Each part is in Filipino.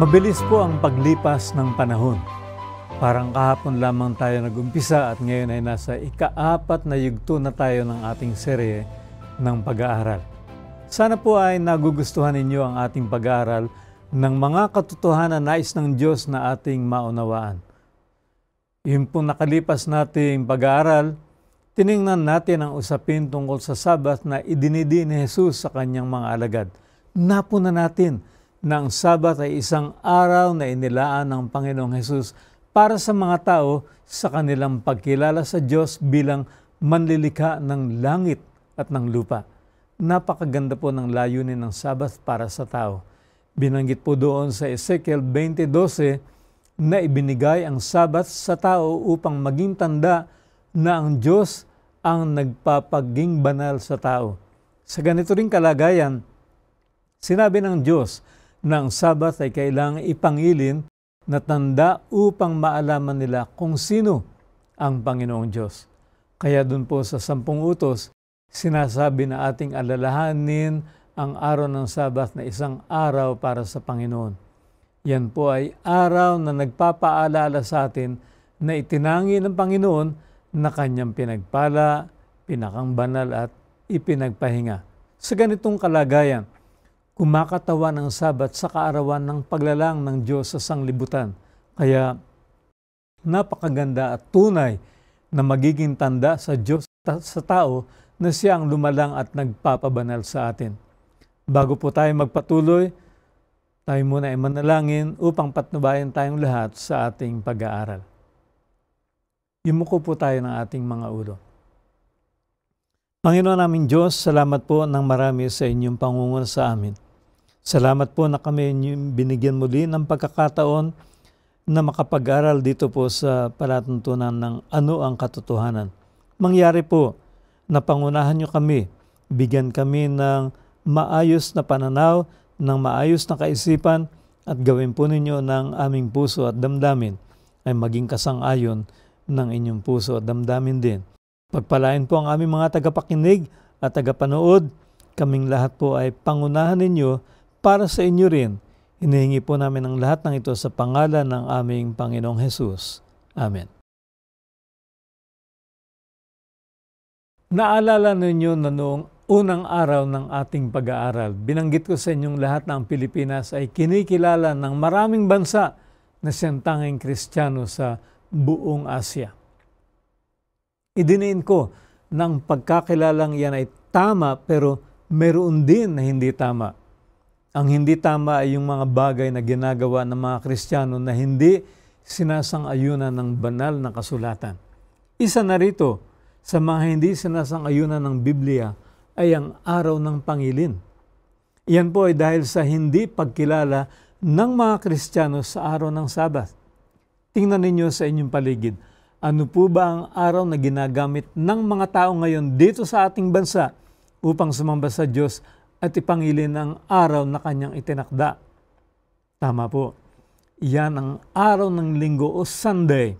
Mabilis po ang paglipas ng panahon. Parang kahapon lamang tayo nagumpisa at ngayon ay nasa ikaapat na yugto na tayo ng ating serye ng pag-aaral. Sana po ay nagugustuhan ninyo ang ating pag-aaral ng mga katotohanan nais ng Diyos na ating maunawaan. Yung po nakalipas nating pag-aaral, tiningnan natin ang usapin tungkol sa Sabat na idinidi ni Jesus sa kanyang mga alagad. Napuna natin na Sabat ay isang araw na inilaan ng Panginoong Hesus para sa mga tao sa kanilang pagkilala sa Diyos bilang manlilika ng langit at ng lupa. Napakaganda po ng layunin ng Sabat para sa tao. Binanggit po doon sa Ezekiel 20.12 na ibinigay ang Sabat sa tao upang maging tanda na ang Diyos ang nagpapaging banal sa tao. Sa ganito ring kalagayan, sinabi ng Diyos ng Sabat ay kailangang ipangilin na tanda upang maalaman nila kung sino ang Panginoong Diyos. Kaya dun po sa sampung utos, sinasabi na ating alalahanin ang araw ng Sabat na isang araw para sa Panginoon. Yan po ay araw na nagpapaalala sa atin na itinangi ng Panginoon na kanyang pinagpala, pinakang banal at ipinagpahinga. Sa ganitong kalagayan, kumakatawan ang Sabat sa kaarawan ng paglalang ng Diyos sa sanglibutan. Kaya napakaganda at tunay na magiging tanda sa Diyos sa tao na siya ang lumalang at nagpapabanal sa atin. Bago po tayo magpatuloy, tayo muna ay manalangin upang patnubayan tayong lahat sa ating pag-aaral. Yumuko po tayo ng ating mga ulo. Panginoon namin Diyos, salamat po ng marami sa inyong pangungon sa amin. Salamat po na kami binigyan muli ng pagkakataon na makapag-aral dito po sa palatuntunan ng ano ang katotohanan. Mangyari po na pangunahan nyo kami, bigyan kami ng maayos na pananaw, ng maayos na kaisipan, at gawin po ninyo ng aming puso at damdamin ay maging kasang-ayon ng inyong puso at damdamin din. Pagpalain po ang aming mga tagapakinig at tagapanood, kaming lahat po ay pangunahan ninyo para sa inyo rin. Hinihingi po namin ang lahat ng ito sa pangalan ng aming Panginoong Hesus. Amen. Naalala ninyo na noong unang araw ng ating pag-aaral, binanggit ko sa inyong lahat na ang Pilipinas ay kinikilala ng maraming bansa na siyang tanging kristyano sa buong Asya. Idiniin ko ng pagkakilalang yan ay tama pero meron din na hindi tama. Ang hindi tama ay yung mga bagay na ginagawa ng mga Kristiyano na hindi sinasang-ayunan ng banal na kasulatan. Isa na rito sa mga hindi sinasang-ayunan ng Biblia ay ang araw ng pangilin. Iyan po ay dahil sa hindi pagkilala ng mga Kristiyano sa araw ng Sabat. Tingnan ninyo sa inyong paligid. Ano po ba ang araw na ginagamit ng mga tao ngayon dito sa ating bansa upang sumamba sa Diyos at ipangilin ang araw na kanyang itinakda. Tama po. Yan ang araw ng linggo o Sunday.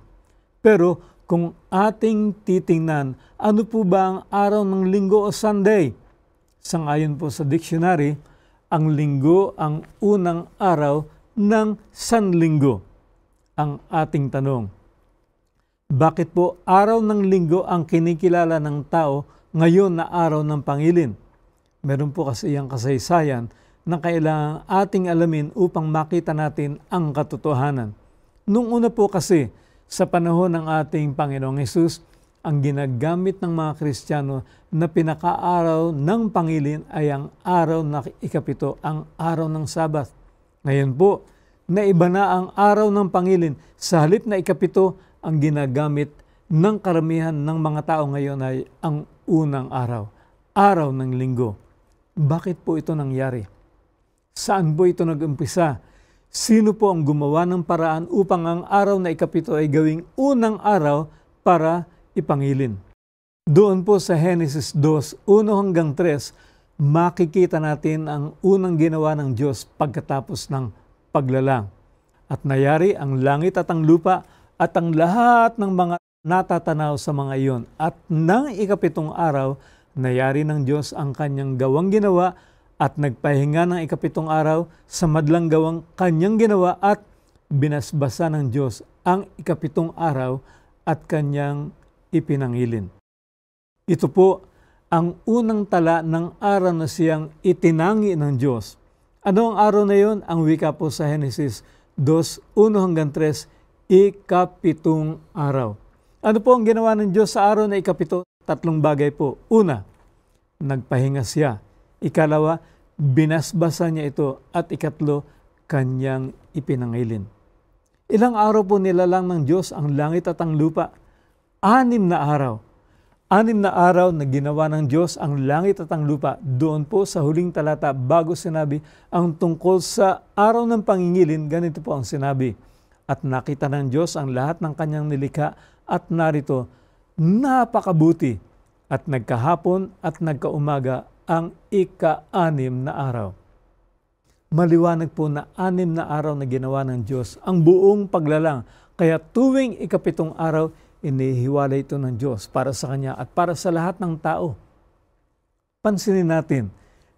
Pero kung ating titingnan, ano po ba ang araw ng linggo o Sunday? Sangayon po sa dictionary, ang linggo ang unang araw ng Sanlinggo. Ang ating tanong, bakit po araw ng linggo ang kinikilala ng tao ngayon na araw ng pangilin? Meron po kasi iyang kasaysayan na kailangan ating alamin upang makita natin ang katotohanan. Nung una po kasi, sa panahon ng ating Panginoong Yesus, ang ginagamit ng mga Kristiyano na pinakaaraw ng pangilin ay ang araw na ikapito, ang araw ng Sabat. Ngayon po, naiba na ang araw ng pangilin. Sa halip na ikapito, ang ginagamit ng karamihan ng mga tao ngayon ay ang unang araw, araw ng linggo. Bakit po ito nangyari? Saan po ito nag-umpisa? Sino po ang gumawa ng paraan upang ang araw na ikapito ay gawing unang araw para ipangilin? Doon po sa Genesis 2, hanggang 3, makikita natin ang unang ginawa ng Diyos pagkatapos ng paglalang. At nayari ang langit at ang lupa at ang lahat ng mga natatanaw sa mga iyon. At nang ikapitong araw, Nayari ng Diyos ang kanyang gawang ginawa at nagpahinga ng ikapitong araw sa madlang gawang kanyang ginawa at binasbasa ng Diyos ang ikapitong araw at kanyang ipinangilin. Ito po ang unang tala ng araw na siyang itinangi ng Diyos. Ano ang araw na yon? Ang wika po sa Henesis 21 hanggang 3, ikapitong araw. Ano po ang ginawa ng Diyos sa araw na ikapito? Tatlong bagay po. Una, nagpahinga siya. Ikalawa, binasbasa niya ito. At ikatlo, kanyang ipinangilin. Ilang araw po nilalang ng Diyos ang langit at ang lupa. Anim na araw. Anim na araw na ginawa ng Diyos ang langit at ang lupa. Doon po sa huling talata bago sinabi ang tungkol sa araw ng pangingilin, ganito po ang sinabi. At nakita ng Diyos ang lahat ng kanyang nilika at narito napakabuti at nagkahapon at nagkaumaga ang ika-anim na araw. Maliwanag po na anim na araw na ginawa ng Diyos ang buong paglalang. Kaya tuwing ikapitong araw, inihiwalay ito ng Diyos para sa Kanya at para sa lahat ng tao. Pansinin natin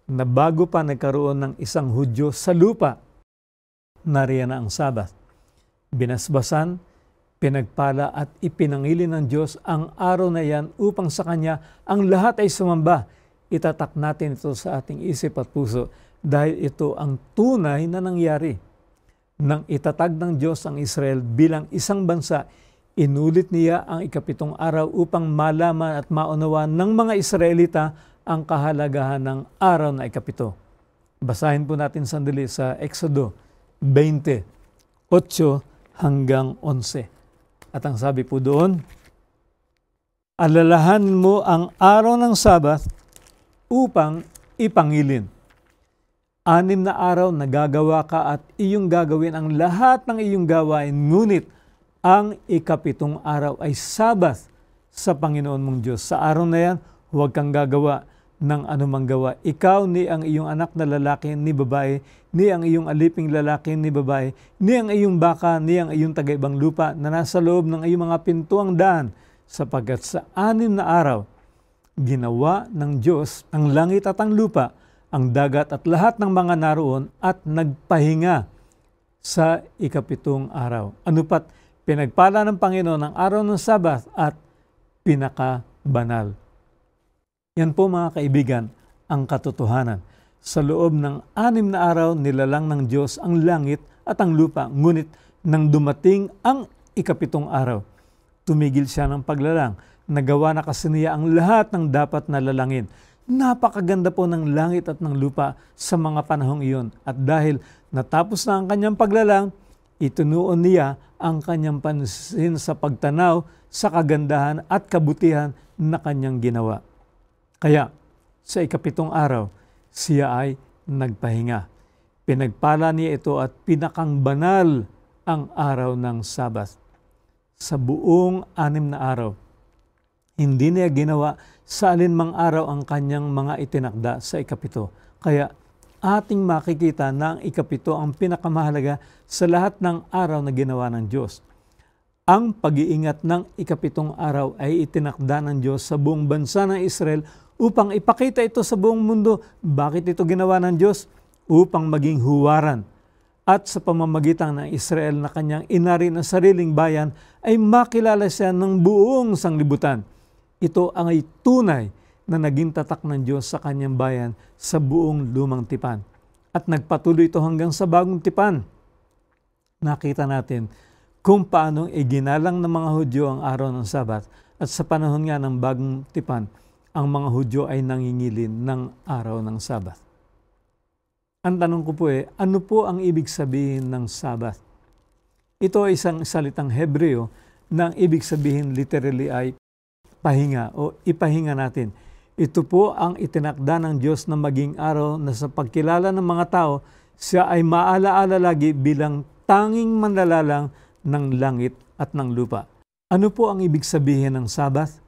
na bago pa nagkaroon ng isang Hudyo sa lupa, nariyan na ang Sabat. Binasbasan, Pinagpala at ipinangili ng Diyos ang araw na yan upang sa Kanya ang lahat ay sumamba. Itatak natin ito sa ating isip at puso dahil ito ang tunay na nangyari. Nang itatag ng Diyos ang Israel bilang isang bansa, inulit niya ang ikapitong araw upang malaman at maunawaan ng mga Israelita ang kahalagahan ng araw na ikapito. Basahin po natin sandali sa Exodo 20, 8 hanggang 11. At ang sabi po doon, alalahan mo ang araw ng Sabbath upang ipangilin. Anim na araw na gagawa ka at iyong gagawin ang lahat ng iyong gawain, ngunit ang ikapitong araw ay Sabbath sa Panginoon mong Diyos. Sa araw na yan, huwag kang gagawa ng anumang gawa. Ikaw ni ang iyong anak na lalaki ni babae, ni ang iyong aliping lalaki ni babae, ni ang iyong baka, ni ang iyong tagaibang lupa na nasa loob ng iyong mga pintuang daan, sapagkat sa anim na araw, ginawa ng Diyos ang langit at ang lupa, ang dagat at lahat ng mga naroon at nagpahinga sa ikapitong araw. Anupat, pinagpala ng Panginoon ang araw ng Sabat at pinakabanal. Yan po mga kaibigan ang katotohanan sa loob ng anim na araw, nilalang ng Diyos ang langit at ang lupa, ngunit nang dumating ang ikapitong araw, tumigil siya ng paglalang. Nagawa na kasi niya ang lahat ng dapat na lalangin. Napakaganda po ng langit at ng lupa sa mga panahong iyon. At dahil natapos na ang kanyang paglalang, itunoon niya ang kanyang pansin sa pagtanaw sa kagandahan at kabutihan na kanyang ginawa. Kaya, sa ikapitong araw, siya ay nagpahinga. Pinagpala niya ito at pinakang banal ang araw ng Sabat. Sa buong anim na araw, hindi niya ginawa sa alinmang araw ang kanyang mga itinakda sa ikapito. Kaya ating makikita na ang ikapito ang pinakamahalaga sa lahat ng araw na ginawa ng Diyos. Ang pag-iingat ng ikapitong araw ay itinakda ng Diyos sa buong bansa ng Israel upang ipakita ito sa buong mundo bakit ito ginawa ng Diyos upang maging huwaran at sa pamamagitan ng Israel na kanyang inari na sariling bayan ay makilala siya ng buong sanglibutan. Ito ang ay tunay na naging tatak ng Diyos sa kanyang bayan sa buong lumang tipan. At nagpatuloy ito hanggang sa bagong tipan. Nakita natin kung paanong iginalang ng mga Hudyo ang araw ng Sabat at sa panahon nga ng bagong tipan, ang mga Hudyo ay nangingilin ng araw ng Sabat. Ang tanong ko po eh, ano po ang ibig sabihin ng Sabat? Ito ay isang salitang Hebreo na ang ibig sabihin literally ay pahinga o ipahinga natin. Ito po ang itinakda ng Diyos na maging araw na sa pagkilala ng mga tao, siya ay maalaala lagi bilang tanging manlalalang ng langit at ng lupa. Ano po ang ibig sabihin ng Sabat?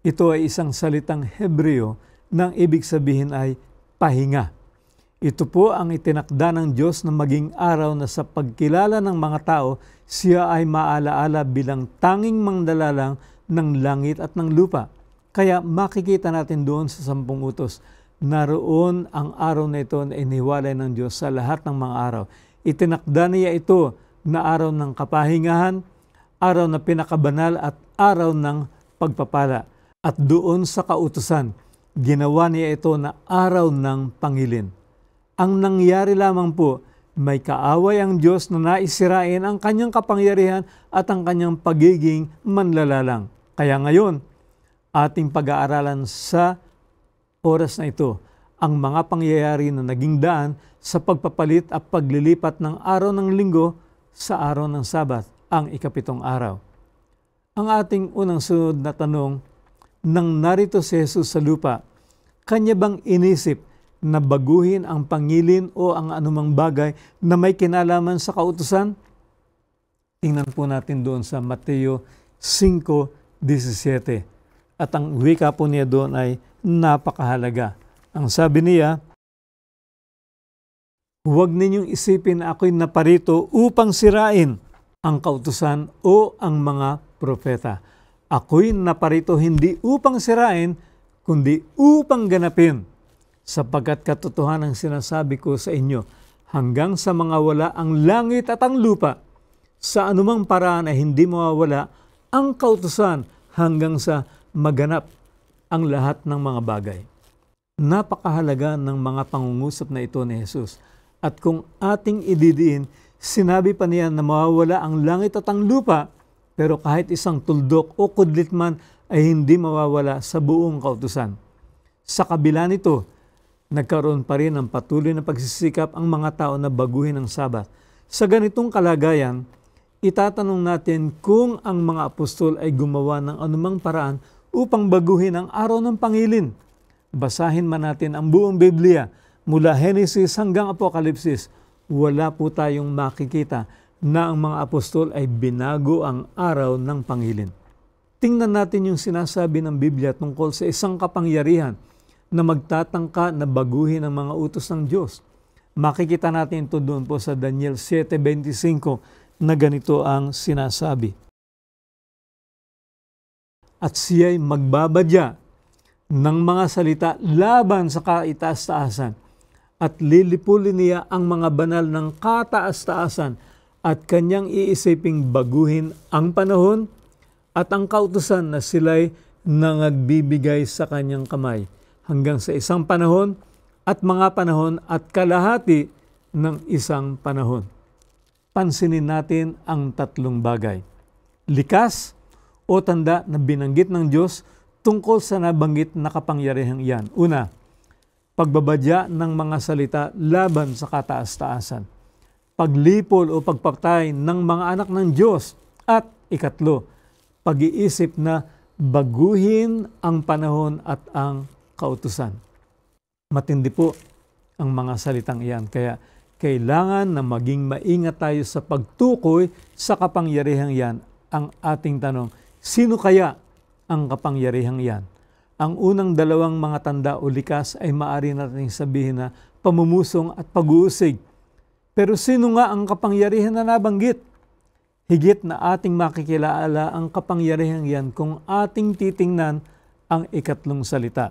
Ito ay isang salitang Hebreo nang ibig sabihin ay pahinga. Ito po ang itinakda ng Diyos na maging araw na sa pagkilala ng mga tao, siya ay maalaala bilang tanging mangdalalang ng langit at ng lupa. Kaya makikita natin doon sa sampung utos, naroon ang araw na ito na iniwalay ng Diyos sa lahat ng mga araw. Itinakda niya ito na araw ng kapahingahan, araw na pinakabanal at araw ng pagpapala. At doon sa kautusan, ginawa niya ito na araw ng pangilin. Ang nangyari lamang po, may kaaway ang Diyos na naisirain ang kanyang kapangyarihan at ang kanyang pagiging manlalalang. Kaya ngayon, ating pag-aaralan sa oras na ito ang mga pangyayari na naging daan sa pagpapalit at paglilipat ng araw ng linggo sa araw ng Sabat, ang ikapitong araw. Ang ating unang sunod na tanong nang narito si Jesus sa lupa, kanya bang inisip na baguhin ang pangilin o ang anumang bagay na may kinalaman sa kautusan? Tingnan po natin doon sa Mateo 5.17. At ang wika po niya doon ay napakahalaga. Ang sabi niya, Huwag ninyong isipin na ako'y naparito upang sirain ang kautusan o ang mga propeta. Ako'y naparito hindi upang sirain, kundi upang ganapin. Sapagkat katotohanan ang sinasabi ko sa inyo, hanggang sa mga wala ang langit at ang lupa, sa anumang paraan ay hindi mawawala ang kautusan hanggang sa maganap ang lahat ng mga bagay. Napakahalaga ng mga pangungusap na ito ni Jesus. At kung ating ididiin, sinabi pa niya na mawawala ang langit at ang lupa, pero kahit isang tuldok o kudlit man ay hindi mawawala sa buong kautusan. Sa kabila nito, nagkaroon pa rin ng patuloy na pagsisikap ang mga tao na baguhin ang Sabat. Sa ganitong kalagayan, itatanong natin kung ang mga apostol ay gumawa ng anumang paraan upang baguhin ang araw ng pangilin. Basahin man natin ang buong Biblia mula Henesis hanggang Apokalipsis, wala po tayong makikita na ang mga apostol ay binago ang araw ng Pangilin. Tingnan natin yung sinasabi ng Biblia tungkol sa isang kapangyarihan na magtatangka na baguhin ang mga utos ng Diyos. Makikita natin ito doon po sa Daniel 7.25 na ganito ang sinasabi. At siya'y magbabadya ng mga salita laban sa kaitaas-taasan at lilipulin niya ang mga banal ng kataas-taasan at kanyang iisiping baguhin ang panahon at ang kautusan na sila'y nangagbibigay sa kanyang kamay hanggang sa isang panahon at mga panahon at kalahati ng isang panahon. Pansinin natin ang tatlong bagay. Likas o tanda na binanggit ng Diyos tungkol sa nabanggit na kapangyarihang iyan. Una, pagbabadya ng mga salita laban sa kataas-taasan paglipol o pagpatay ng mga anak ng Diyos. At ikatlo, pag-iisip na baguhin ang panahon at ang kautusan. Matindi po ang mga salitang iyan. Kaya kailangan na maging maingat tayo sa pagtukoy sa kapangyarihang iyan. Ang ating tanong, sino kaya ang kapangyarihang iyan? Ang unang dalawang mga tanda o likas ay maaari natin sabihin na pamumusong at pag-uusig pero sino nga ang kapangyarihan na nabanggit? Higit na ating makikilala ang kapangyarihan yan kung ating titingnan ang ikatlong salita.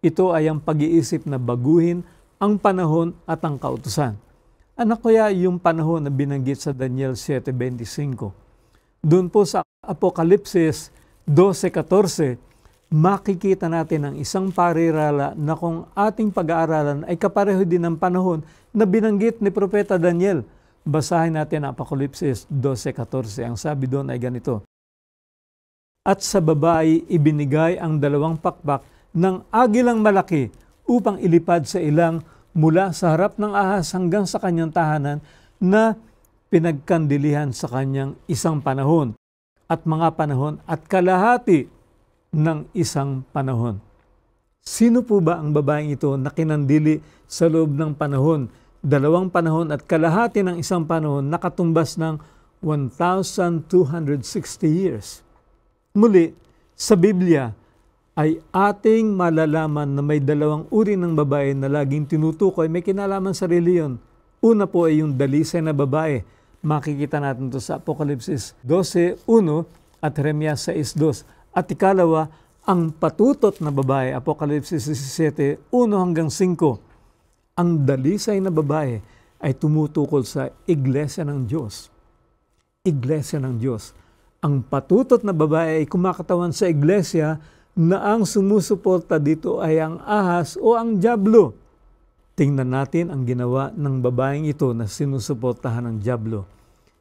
Ito ay ang pag-iisip na baguhin ang panahon at ang kautusan. Ano kaya yung panahon na binanggit sa Daniel 7.25? Doon po sa Apokalipsis 12.14, makikita natin ang isang parirala na kung ating pag-aaralan ay kapareho din ng panahon na binanggit ni Propeta Daniel. Basahin natin Apokalipsis 12.14. Ang sabi doon ay ganito, At sa babae ibinigay ang dalawang pakpak ng agilang malaki upang ilipad sa ilang mula sa harap ng ahas hanggang sa kanyang tahanan na pinagkandilihan sa kanyang isang panahon at mga panahon at kalahati ng isang panahon. Sino po ba ang babaeng ito na kinandili sa loob ng panahon? Dalawang panahon at kalahati ng isang panahon nakatumbas ng 1,260 years. Muli, sa Biblia ay ating malalaman na may dalawang uri ng babae na laging tinutukoy may kinalaman sa reliyon. Una po ay yung dalisay na babae. Makikita natin to sa Apokalipsis 12.1 at Jeremias 6.2 at ikalawa, ang patutot na babae, Apokalipsis 17, 1 hanggang 5. Ang dalisay na babae ay tumutukol sa iglesia ng Diyos. Iglesia ng Diyos. Ang patutot na babae ay kumakatawan sa iglesia na ang sumusuporta dito ay ang ahas o ang diablo. Tingnan natin ang ginawa ng babaeng ito na sinusuportahan ng diablo.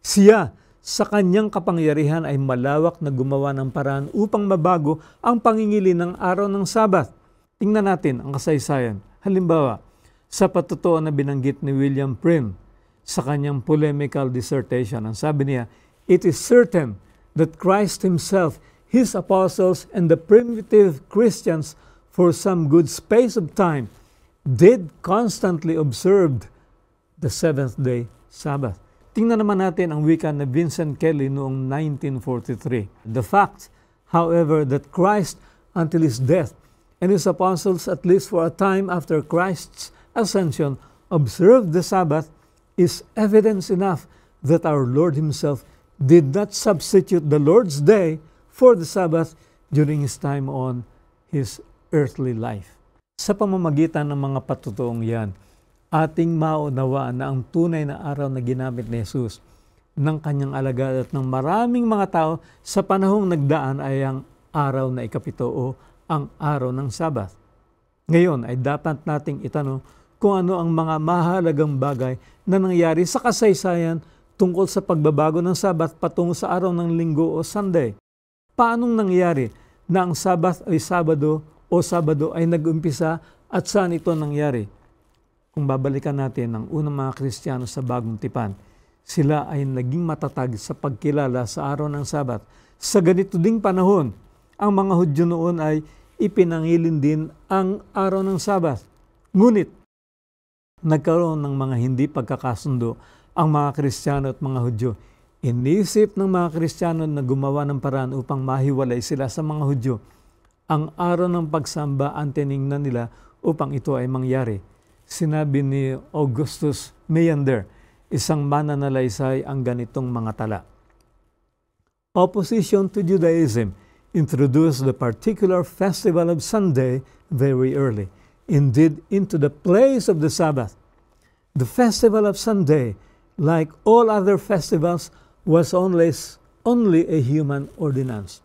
Siya sa kanyang kapangyarihan ay malawak na gumawa ng paraan upang mabago ang pangingili ng araw ng Sabat. Tingnan natin ang kasaysayan. Halimbawa, sa patotoo na binanggit ni William Prim sa kanyang polemical dissertation, ang sabi niya, It is certain that Christ Himself, His apostles, and the primitive Christians for some good space of time did constantly observed the seventh day Sabbath. Tingnan naman natin ang wika na Vincent Kelly noong 1943. The fact, however, that Christ until his death and his apostles at least for a time after Christ's ascension observed the Sabbath is evidence enough that our Lord himself did not substitute the Lord's day for the Sabbath during his time on his earthly life. Sa pamamagitan ng mga patutuong yan, ating maunawa na ang tunay na araw na ginamit ni Jesus ng kanyang alagad at ng maraming mga tao sa panahong nagdaan ay ang araw na ikapito o ang araw ng Sabbath. Ngayon ay dapat nating itanong kung ano ang mga mahalagang bagay na nangyari sa kasaysayan tungkol sa pagbabago ng Sabbath patungo sa araw ng Linggo o Sunday. Paanong nangyari na ang Sabbath ay Sabado o Sabado ay nag-umpisa at saan ito nangyari? kung babalikan natin ang unang mga Kristiyano sa bagong tipan, sila ay naging matatag sa pagkilala sa araw ng Sabat. Sa ganito ding panahon, ang mga Hudyo noon ay ipinangilin din ang araw ng Sabat. Ngunit, nagkaroon ng mga hindi pagkakasundo ang mga Kristiyano at mga Hudyo. Iniisip ng mga Kristiyano na gumawa ng paraan upang mahiwalay sila sa mga Hudyo. Ang araw ng pagsamba ang tiningnan nila upang ito ay mangyari sinabi ni Augustus Meander, isang mananalaysay ang ganitong mga tala. Opposition to Judaism introduced the particular festival of Sunday very early, indeed into the place of the Sabbath. The festival of Sunday, like all other festivals, was only, only a human ordinance,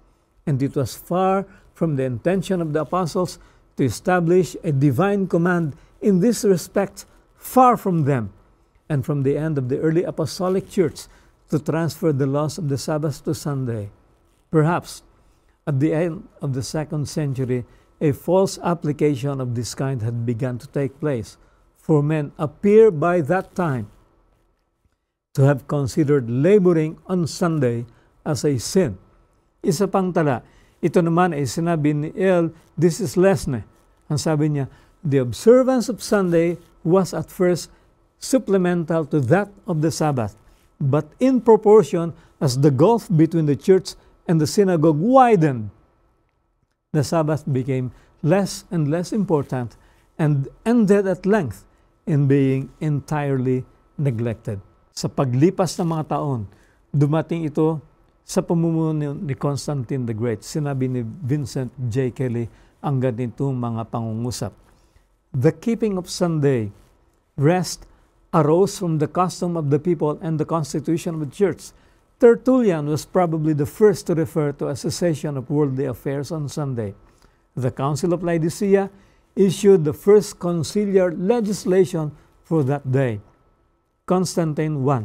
and it was far from the intention of the apostles to establish a divine command in this respect far from them and from the end of the early apostolic church to transfer the laws of the Sabbath to Sunday. Perhaps at the end of the second century, a false application of this kind had begun to take place, for men appear by that time to have considered laboring on Sunday as a sin. Isa pang tala, ito naman ay sinabi ni El, this is less na. Ang sabi niya, the observance of Sunday was at first supplemental to that of the Sabbath, but in proportion as the gulf between the church and the synagogue widened, the Sabbath became less and less important and ended at length in being entirely neglected. Sa paglipas ng mga taon, dumating ito sa pamumuno ni Constantine the Great. Sinabi ni Vincent J. Kelly ang ganitong mga pangungusap The keeping of Sunday rest arose from the custom of the people and the constitution of the church. Tertullian was probably the first to refer to a cessation of worldly affairs on Sunday. The Council of Laodicea issued the first conciliar legislation for that day. Constantine I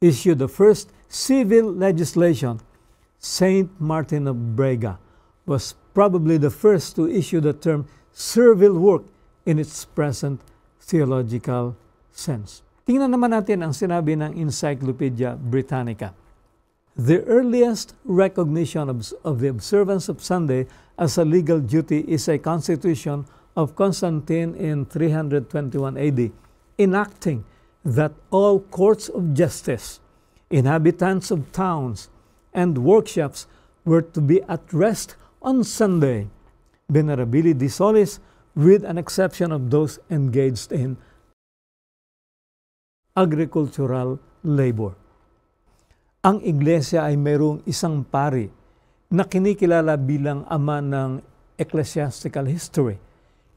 issued the first civil legislation. Saint Martin of Brega was probably the first to issue the term servile work in its present theological sense. Tingnan naman natin ang sinabi ng Encyclopedia Britannica. The earliest recognition of, of the observance of Sunday as a legal duty is a constitution of Constantine in 321 AD, enacting that all courts of justice, inhabitants of towns, and workshops were to be at rest on Sunday Venerabili de Solis with an exception of those engaged in agricultural labor. Ang iglesia ay mayroong isang pari na kinikilala bilang ama ng ecclesiastical history.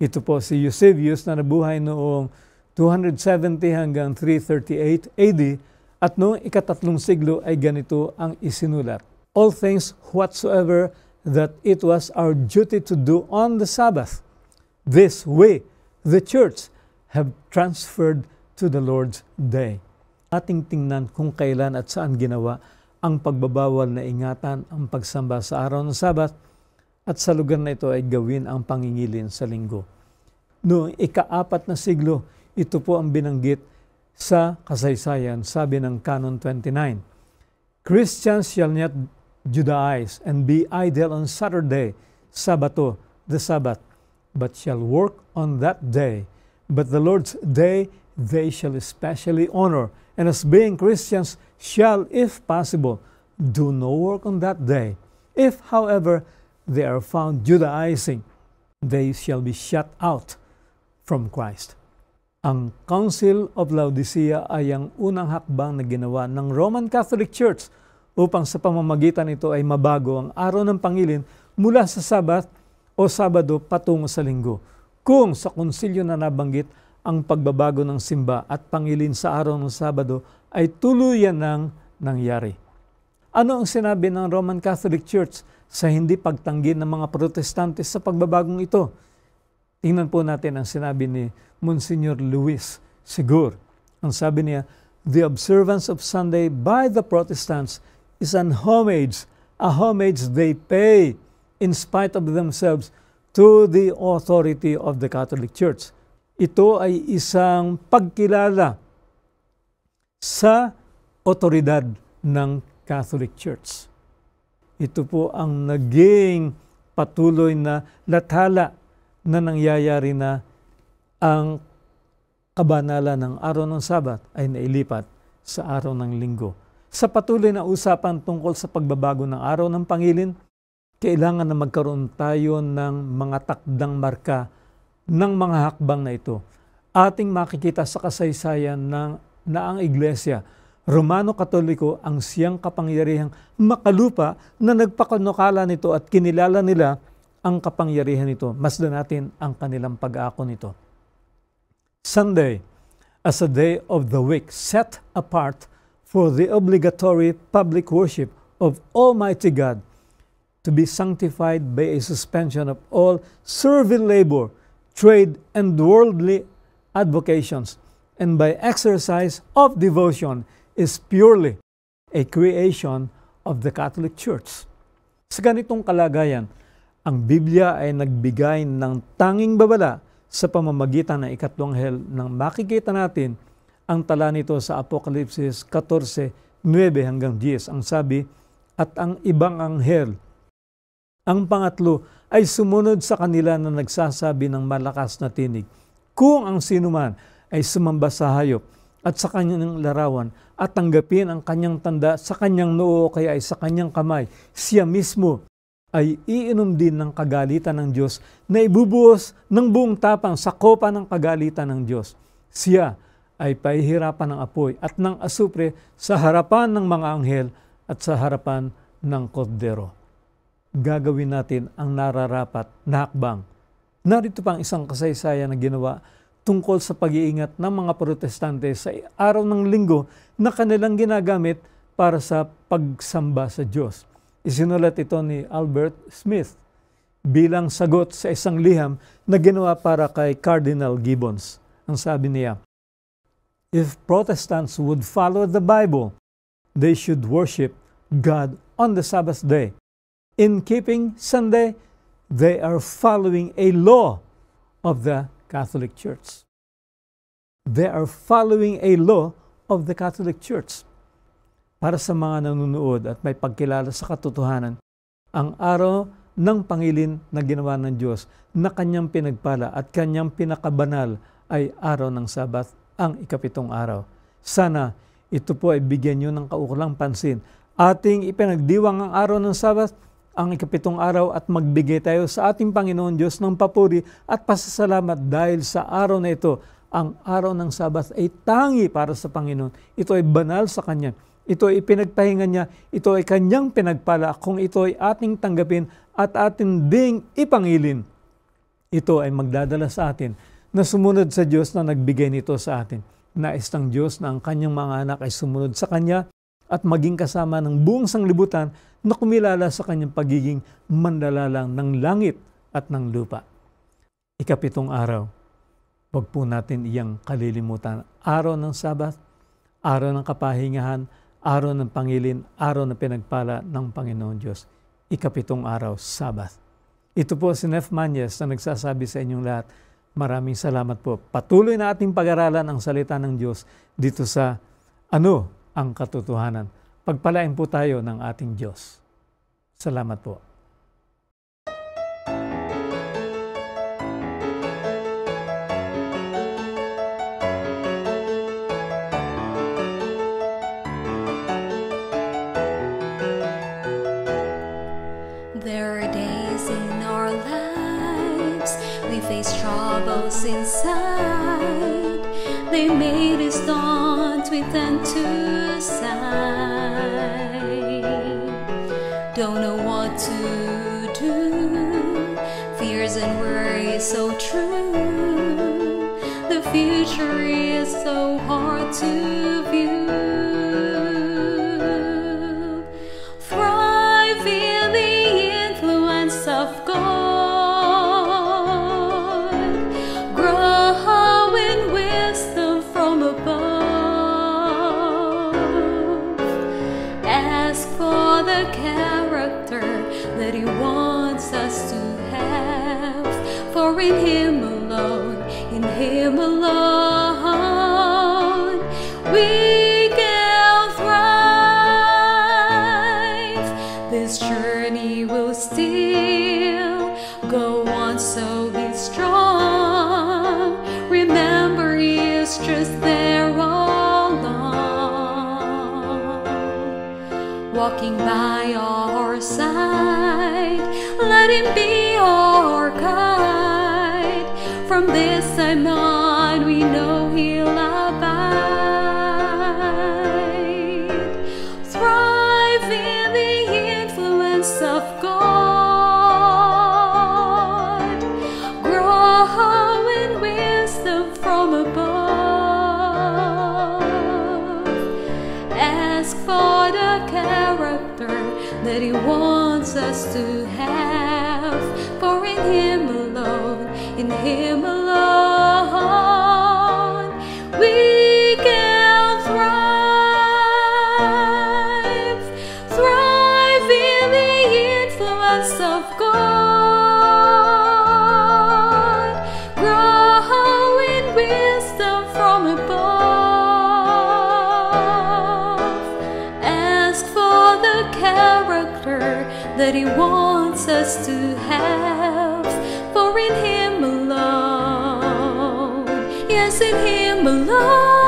Ito po si Eusebius na nabuhay noong 270 hanggang 338 AD at noong ikatatlong siglo ay ganito ang isinulat. All things whatsoever that it was our duty to do on the Sabbath. This way, the church, have transferred to the Lord's day. Ating tingnan kung kailan at saan ginawa ang pagbabawal na ingatan ang pagsamba sa araw ng Sabbath, at sa lugar na ito ay gawin ang pangingilin sa linggo. Noong ikaapat na siglo, ito po ang binanggit sa kasaysayan, sabi ng Canon 29. Christians shall Judaize, and be idle on Saturday, Sabbath, oh, the Sabbath, but shall work on that day. But the Lord's day they shall especially honor, and as being Christians shall, if possible, do no work on that day. If, however, they are found Judaizing, they shall be shut out from Christ. Ang Council of Laodicea ay ang unang hakbang na ginawa ng Roman Catholic Church upang sa pamamagitan nito ay mabago ang araw ng pangilin mula sa Sabat o Sabado patungo sa Linggo. Kung sa konsilyo na nabanggit ang pagbabago ng simba at pangilin sa araw ng Sabado ay tuluyan ng nangyari. Ano ang sinabi ng Roman Catholic Church sa hindi pagtanggi ng mga protestante sa pagbabagong ito? Tingnan po natin ang sinabi ni Monsignor Luis Sigur. Ang sabi niya, The observance of Sunday by the Protestants is an homage, a homage they pay in spite of themselves to the authority of the Catholic Church. Ito ay isang pagkilala sa otoridad ng Catholic Church. Ito po ang naging patuloy na latala na nangyayari na ang kabanalan ng araw ng Sabat ay nailipat sa araw ng linggo sa patuloy na usapan tungkol sa pagbabago ng araw ng pangilin, kailangan na magkaroon tayo ng mga takdang marka ng mga hakbang na ito. Ating makikita sa kasaysayan ng, na ang Iglesia, Romano-Katoliko, ang siyang kapangyarihang makalupa na nagpakanukala nito at kinilala nila ang kapangyarihan nito. Masdan natin ang kanilang pag-ako nito. Sunday, as a day of the week set apart for the obligatory public worship of Almighty God to be sanctified by a suspension of all servile labor, trade, and worldly advocations, and by exercise of devotion is purely a creation of the Catholic Church. Sa ganitong kalagayan, ang Biblia ay nagbigay ng tanging babala sa pamamagitan ng ikatlong hel ng makikita natin ang tala nito sa Apokalipsis 14:9 hanggang 10 ang sabi, at ang ibang anghel. Ang pangatlo ay sumunod sa kanila na nagsasabi ng malakas na tinig. Kung ang sinuman ay sumamba sa hayop at sa kanyang larawan at tanggapin ang kanyang tanda sa kanyang noo kaya ay sa kanyang kamay, siya mismo ay iinom din ng kagalitan ng Diyos na ibubuhos ng buong tapang sa kopa ng kagalitan ng Diyos. Siya ay pahihirapan ng apoy at ng asupre sa harapan ng mga anghel at sa harapan ng kordero. Gagawin natin ang nararapat na hakbang. Narito pang isang kasaysayan na ginawa tungkol sa pag-iingat ng mga protestante sa araw ng linggo na kanilang ginagamit para sa pagsamba sa Diyos. Isinulat ito ni Albert Smith bilang sagot sa isang liham na ginawa para kay Cardinal Gibbons. Ang sabi niya, if Protestants would follow the Bible, they should worship God on the Sabbath day. In keeping Sunday, they are following a law of the Catholic Church. They are following a law of the Catholic Church. Para sa mga nanonood at may pagkilala sa katotohanan, ang araw ng pangilin na ginawa ng Diyos na kanyang pinagpala at kanyang pinakabanal ay araw ng Sabbath ang ikapitong araw. Sana ito po ay bigyan nyo ng kaukulang pansin. Ating ipinagdiwang ang araw ng Sabat, ang ikapitong araw at magbigay tayo sa ating Panginoon Diyos ng papuri at pasasalamat dahil sa araw na ito, ang araw ng Sabat ay tangi para sa Panginoon. Ito ay banal sa Kanya. Ito ay pinagpahinga niya, ito ay kanyang pinagpala kung ito ay ating tanggapin at ating ding ipangilin. Ito ay magdadala sa atin na sumunod sa Diyos na nagbigay nito sa atin. Nais ng Diyos na ang kanyang mga anak ay sumunod sa Kanya at maging kasama ng buong sanglibutan na kumilala sa kanyang pagiging mandalalang ng langit at ng lupa. Ikapitong araw, huwag po natin iyang kalilimutan. Araw ng Sabat, araw ng kapahingahan, araw ng pangilin, araw na pinagpala ng Panginoon Diyos. Ikapitong araw, Sabat. Ito po si Nef Manyes na nagsasabi sa inyong lahat, Maraming salamat po. Patuloy na ating pag-aralan ang salita ng Diyos dito sa Ano ang Katotohanan. Pagpalain po tayo ng ating Diyos. Salamat po. than to sigh. Don't know what to do. Fears and worries so true. The future is so hard to. For in Him alone, in Him alone, we. him alone we can thrive, thrive in the influence of God, grow in wisdom from above. Ask for the character that He wants us to. as if him belongs.